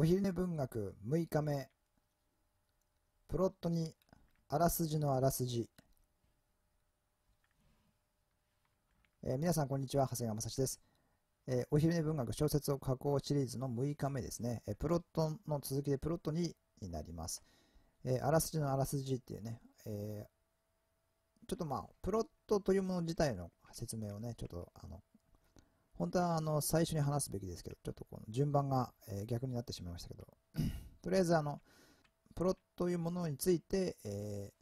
お昼寝文学6日目プロットにあらすじのあらすじ、えー、皆さんこんにちは長谷川雅史です、えー、お昼寝文学小説を加工シリーズの6日目ですね、えー、プロットの続きでプロット2になります、えあらすじのあらすじっていうね、えちょっとまあプロットというもの自体の説明をねちょっとあの本当はあの最初に話すべきですけど、ちょっとこの順番が、え逆になってしまいましたけど、とりあえずあの、プロというものについて、え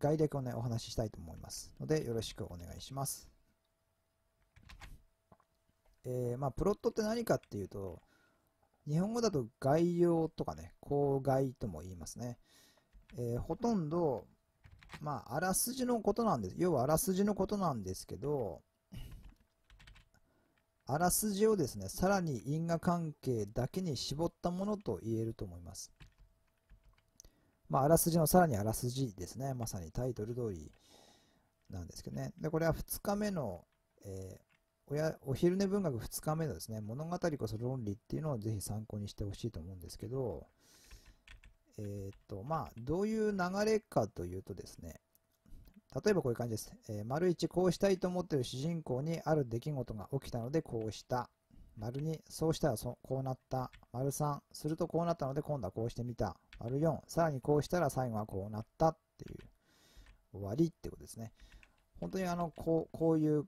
ー、概略をね、お話ししたいと思いますので、よろしくお願いします。えー、まあ、プロットって何かっていうと、日本語だと概要とかね、公害とも言いますね。えー、ほとんど、まあ、あらすじのことなんです。要はあらすじのことなんですけど、あらすじをですね、さらに因果関係だけに絞ったものと言えると思います。まあ、あらすじのさらにあらすじですね。まさにタイトル通りなんですけどね。で、これは2日目の、えー、お昼寝文学2日目のですね、物語こそ論理っていうのをぜひ参考にしてほしいと思うんですけど、えっ、と、まあ、どういう流れかというとですね、例えばこういう感じです。えー、丸1、こうしたいと思っている主人公にある出来事が起きたのでこうした。丸2、そうしたらそこうなった。丸3、するとこうなったので今度はこうしてみた。丸4、さらにこうしたら最後はこうなったっていう、終わりってことですね。本当にあのこうこういう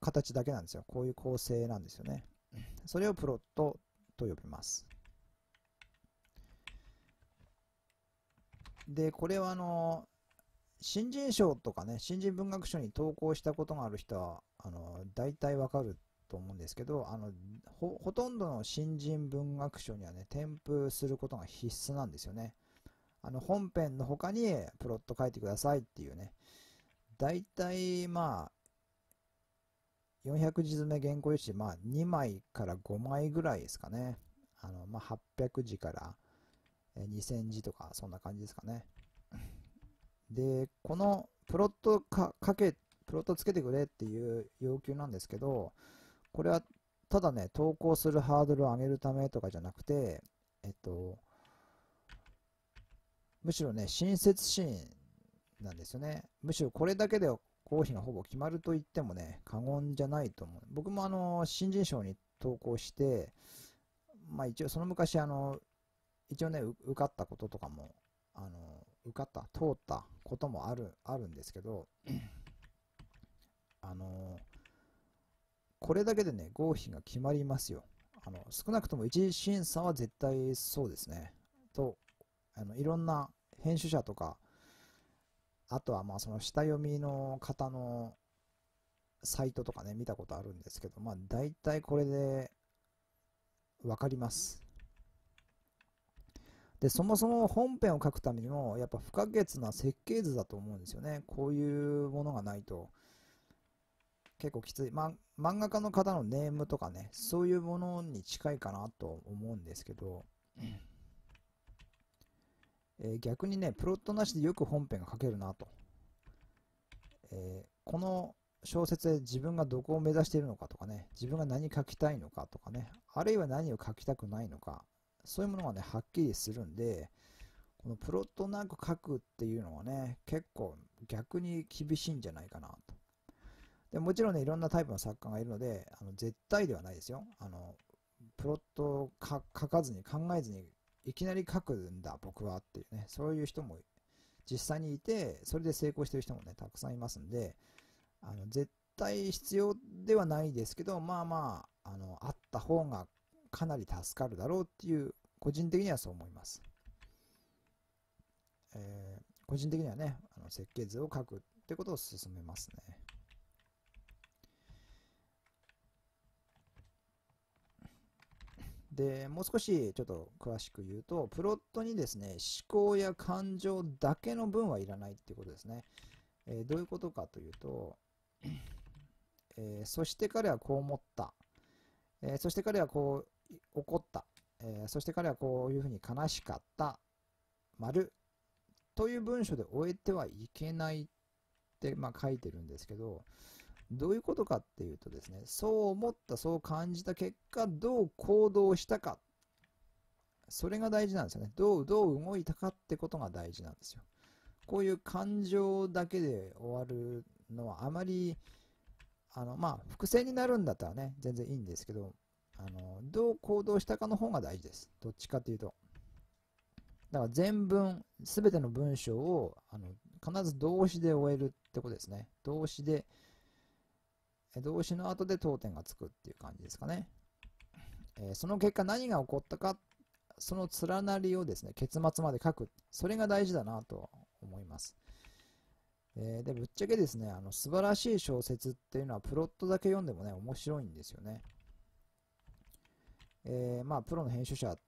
形だけなんですよ。こういう構成なんですよね。それをプロットと呼びます。で、これはあの、新人賞とかね、新人文学賞に投稿したことがある人は、あの、大体わかると思うんですけど、あの、ほ、ほとんどの新人文学賞にはね、添付することが必須なんですよね。あの、本編の他にプロット書いてくださいっていうね、大体、まあ、400字詰め原稿用紙、まあ、2枚から5枚ぐらいですかね。あの、まあ、800字から2000字とか、そんな感じですかね。で、このプロットかけ、プロットつけてくれっていう要求なんですけど、これはただね、投稿するハードルを上げるためとかじゃなくて、えっと、むしろね、親切心なんですよね。むしろこれだけで合否がほぼ決まると言ってもね、過言じゃないと思う。僕もあの、新人賞に投稿して、まあ一応その昔あの、一応ね、受かったこととかも、あの、受かった、通ったこともある、あるんですけど、あのー、これだけでね、合否が決まりますよ。あの、少なくとも一次審査は絶対そうですね。と、あの、いろんな編集者とか、あとはまあその下読みの方のサイトとかね、見たことあるんですけど、まあ大体これで分かります。で、そもそも本編を書くためにも、やっぱ不可欠な設計図だと思うんですよね。こういうものがないと。結構きつい、ま、漫画家の方のネームとかね、そういうものに近いかなと思うんですけど、えー、逆にね、プロットなしでよく本編が書けるなと。えー、この小説で自分がどこを目指しているのかとかね、自分が何書きたいのかとかね、あるいは何を書きたくないのか、そういうものがね、はっきりするんで、このプロットなく書くっていうのはね、結構逆に厳しいんじゃないかなと。でもちろんね、いろんなタイプの作家がいるので、あの絶対ではないですよ。あのプロットを書かずに考えずにいきなり書くんだ僕はっていうねそういう人も実際にいてそれで成功してる人もねたくさんいますんであの絶対必要ではないですけどまあまああのあった方がかなり助かるだろうっていう、個人的にはそう思います。えー、個人的にはね、あの設計図を書くってことを進めますね。で、もう少しちょっと詳しく言うと、プロットにですね、思考や感情だけの分はいらないっていうことですね。えー、どういうことかというと、えー、そして彼はこう思った。えー、そして彼はこう怒った、えー、そして彼はこういうふうに悲しかった、丸という文章で終えてはいけないって、まあ、書いてるんですけど、どういうことかっていうとですね、そう思った、そう感じた結果、どう行動したか。それが大事なんですよね。どう、どう動いたかってことが大事なんですよ。こういう感情だけで終わるのはあまり、あの、まあ、伏線になるんだったらね、全然いいんですけど、あの、どう行動したかの方が大事です。どっちかというと。だから全文、すべての文章をあの必ず動詞で終えるってことですね。動詞で、動詞の後で当店がつくっていう感じですかね。えー、その結果何が起こったか、その連なりをですね、結末まで書く。それが大事だなと思います。えー、で、ぶっちゃけですね、あの素晴らしい小説っていうのはプロットだけ読んでもね、面白いんですよね。えー、まあ、プロの編集者っ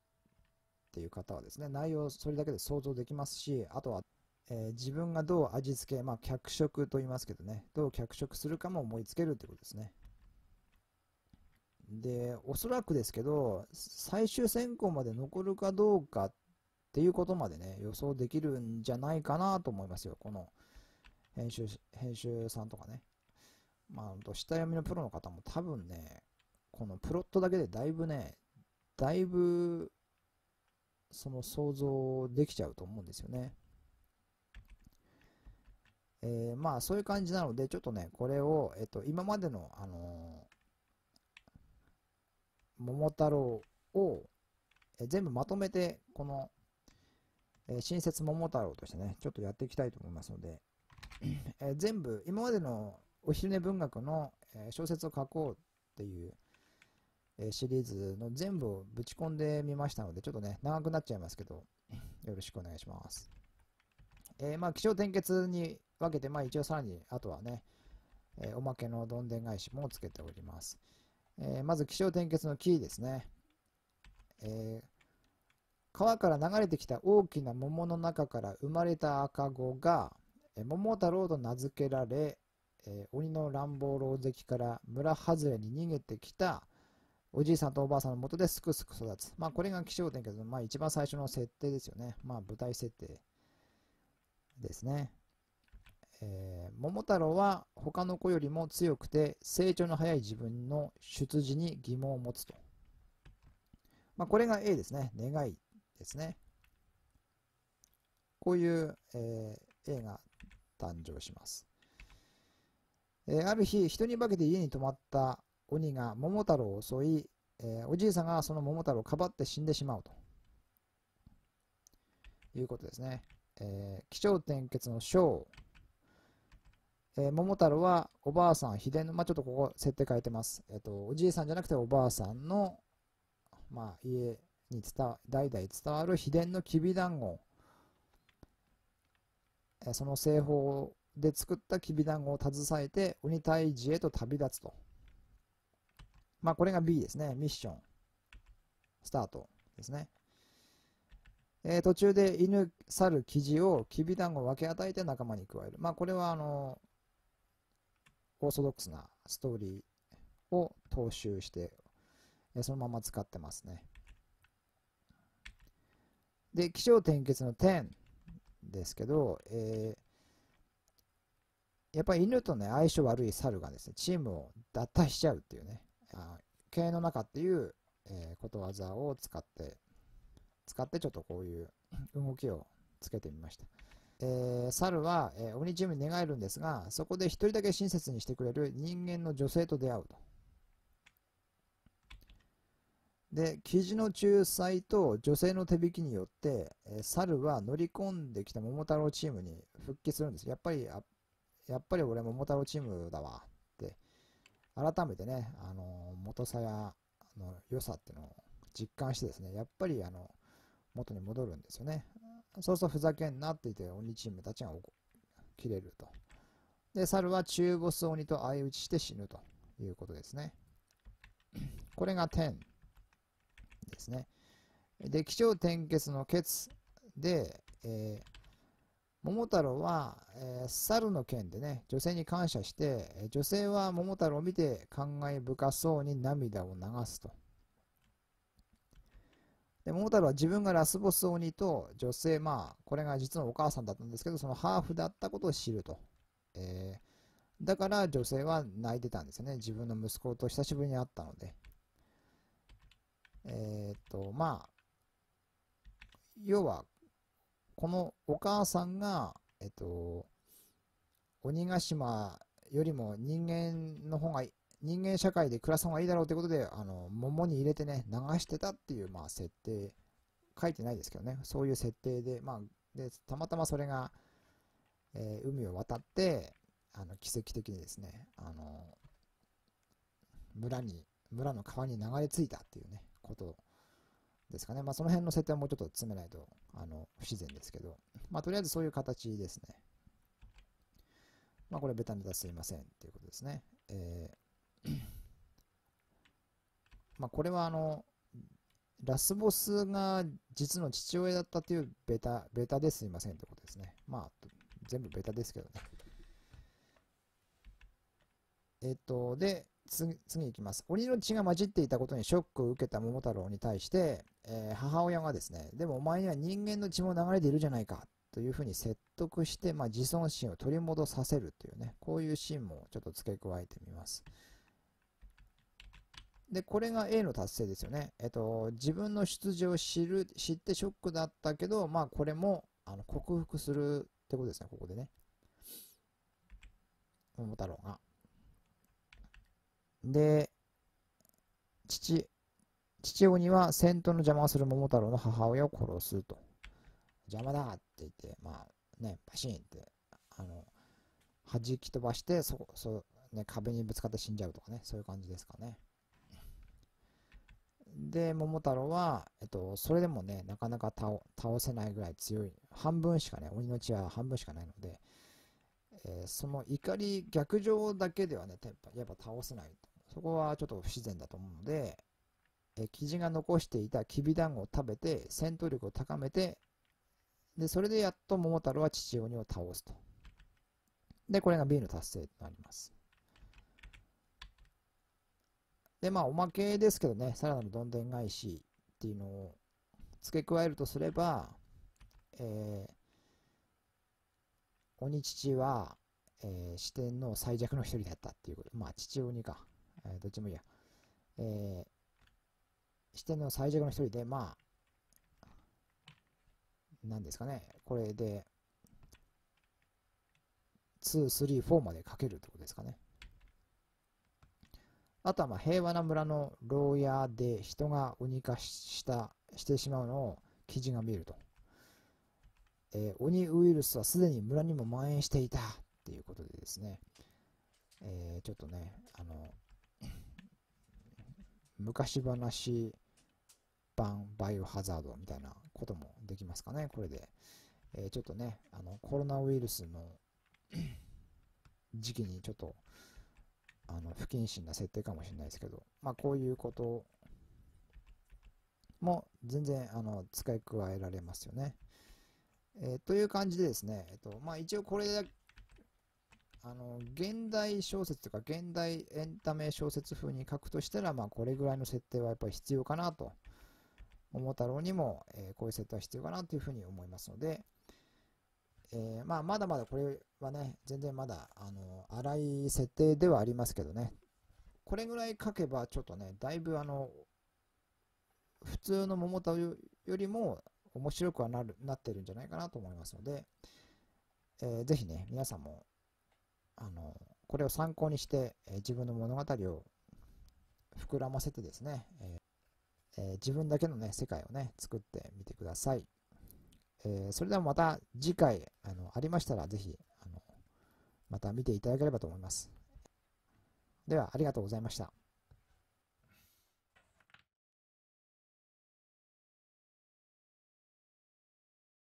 ていう方はですね、内容それだけで想像できますし、あとは、えー、自分がどう味付け、まあ、脚色と言いますけどね、どう脚色するかも思いつけるってことですね。で、おそらくですけど、最終選考まで残るかどうかっていうことまでね、予想できるんじゃないかなと思いますよ、この編集編集さんとかね。まあ、下読みのプロの方も多分ね、このプロットだけでだいぶね、だいぶその想像できちゃうと思うんですよね。えー、まあそういう感じなので、ちょっとね、これを、えっと、今までの、あのー、桃太郎を、え全部まとめて、この、え新設桃太郎としてね、ちょっとやっていきたいと思いますので、え全部、今までのお昼寝文学の、え小説を書こうっていう、シリーズの全部をぶち込んでみましたので、ちょっとね、長くなっちゃいますけど、よろしくお願いします。えー、まあ、気象転結に分けて、まあ、一応さらに、あとはね、えー、おまけのどんでん返しもつけております。えー、まず、気象転結のキーですね。え川から流れてきた大きな桃の中から生まれた赤子が、え桃太郎と名付けられ、え鬼の乱暴狼藉から村外れに逃げてきた、おじいさんとおばあさんのもとですくすく育つ。まあ、これが気象点けど、まあ、一番最初の設定ですよね。まあ、舞台設定ですね。えー、桃太郎は他の子よりも強くて成長の早い自分の出自に疑問を持つと。まあ、これが A ですね。願いですね。こういう、えー、A が誕生します。えー、ある日、人に化けて家に泊まった鬼が桃太郎を襲い、えー、おじいさんがその桃太郎をかばって死んでしまうということですね。えー、気転結の章、えー、桃太郎はおばあさん秘伝の、まあ、ちょっとここ設定変えてます、えーと、おじいさんじゃなくておばあさんの、まあ、家に伝代々伝わる秘伝のきびだんご、えー、その製法で作ったきびだんごを携えて鬼退治へと旅立つとまあ、これが B ですね。ミッション、スタートですね。えー、途中で犬、猿、キジをきびだんごを分け与えて仲間に加える。まあ、これはあのオーソドックスなストーリーを踏襲して、えそのまま使ってますね。で、起承転結の点ですけど、えー、やっぱり犬とね、相性悪い猿がですね、チームを脱退しちゃうっていうね。あ営の中っていう、えー、ことわざを使って、使ってちょっとこういう動きをつけてみました。えー、猿は、えー、鬼チームに寝返るんですが、そこで一人だけ親切にしてくれる人間の女性と出会うと。で、キジの仲裁と女性の手引きによって、えー、猿は乗り込んできた桃太郎チームに復帰するんです。やっぱり、やっぱり俺桃太郎チームだわ。改めてね、あの、元さやの良さっていうのを実感してですね、やっぱりあの、元に戻るんですよね。そうするとふざけんなって言って鬼チームたちが切れると。で、猿は中ボス鬼と相打ちして死ぬということですね。これが天ですね。で、気象転結の結で、えー桃太郎は、えー、猿の件でね、女性に感謝して、女性は桃太郎を見て感慨深そうに涙を流すと。で、桃太郎は自分がラスボス鬼と女性、まあ、これが実のお母さんだったんですけど、そのハーフだったことを知ると。えー、だから女性は泣いてたんですよね。自分の息子と久しぶりに会ったので。えー、っと、まあ、要はこのお母さんが、えっと、鬼ヶ島よりも人間の方が人間社会で暮らす方がいいだろうということで、あの、桃に入れてね、流してたっていう、まあ、設定、書いてないですけどね、そういう設定で、まあ、で、たまたまそれが、えー、海を渡って、あの、奇跡的にですね、あの、村に、村の川に流れ着いたっていうね、ことですかね。まあ、その辺の設定はもうちょっと詰めないとあの不自然ですけど、まあ、とりあえずそういう形ですね。まあ、これベタベタすいませんっていうことですね。えー、まあ、これはあの、ラスボスが実の父親だったというベタ、ベタですいませんってことですね。まあ、全部ベタですけどね。えっ、と、で、次次いきます。鬼の血が混じっていたことにショックを受けた桃太郎に対して、えー、母親がですね、でもお前には人間の血も流れているじゃないかというふうに説得して、まあ、自尊心を取り戻させるというね、こういうシーンもちょっと付け加えてみます。で、これが A の達成ですよね。えっと、自分の出自を知る、知ってショックだったけど、まあ、これもあの克服するってことですね、ここでね。桃太郎が。で、父、父鬼は戦闘の邪魔をする桃太郎の母親を殺すと。邪魔だって言って、まあね、パシーンって、あの、弾き飛ばして、そ、そ、ね、壁にぶつかって死んじゃうとかね、そういう感じですかね。で、桃太郎は、えっと、それでもね、なかなか倒倒せないぐらい強い、半分しかね、鬼の血は半分しかないので、えー、その怒り、逆上だけではね、やっぱ倒せないと。そこはちょっと不自然だと思うので、えキジが残していたきびだんごを食べて戦闘力を高めてでそれでやっと桃太郎は父鬼を倒すとでこれが B の達成となりますでまあおまけですけどねさらなるどんでん返しっていうのを付け加えるとすれば、えー、鬼父は、えー、四天王最弱の一人だったっていうことまあ父鬼かえー、どっちもいいや、えー、視点の最弱の一人で、まあ、なんですかね、これで、2、3、4までかけるってことですかね。あとはまあ平和な村の牢屋で人が鬼化したしてしまうのを記事が見ると、えー、鬼ウイルスはすでに村にも蔓延していたっていうことでですね、えー、ちょっとね、あの、昔話版バイオハザードみたいなこともできますかね、これで。えー、ちょっとね、あのコロナウイルスの時期にちょっとあの不謹慎な設定かもしれないですけど、まあ、こういうことも全然あの使い加えられますよね。えー、という感じでですね、えっとまあ、一応これあの、現代小説とか、現代エンタメ小説風に書くとしたら、まあ、これぐらいの設定はやっぱり必要かなと。桃太郎にも、えー、こういう設定は必要かなというふうに思いますので、えー、まあ、まだまだこれはね、全然まだ、あの、荒い設定ではありますけどね、これぐらい書けば、ちょっとね、だいぶ、あの、普通の桃太郎よりも面白くはなるなってるんじゃないかなと思いますので、えー、ぜひね、皆さんもあのこれを参考にして、え自分の物語を膨らませてですね、ええー、自分だけのね世界をね作ってみてください、えー、それではまた次回あのありましたら是非あのまた見ていただければと思いますではありがとうございました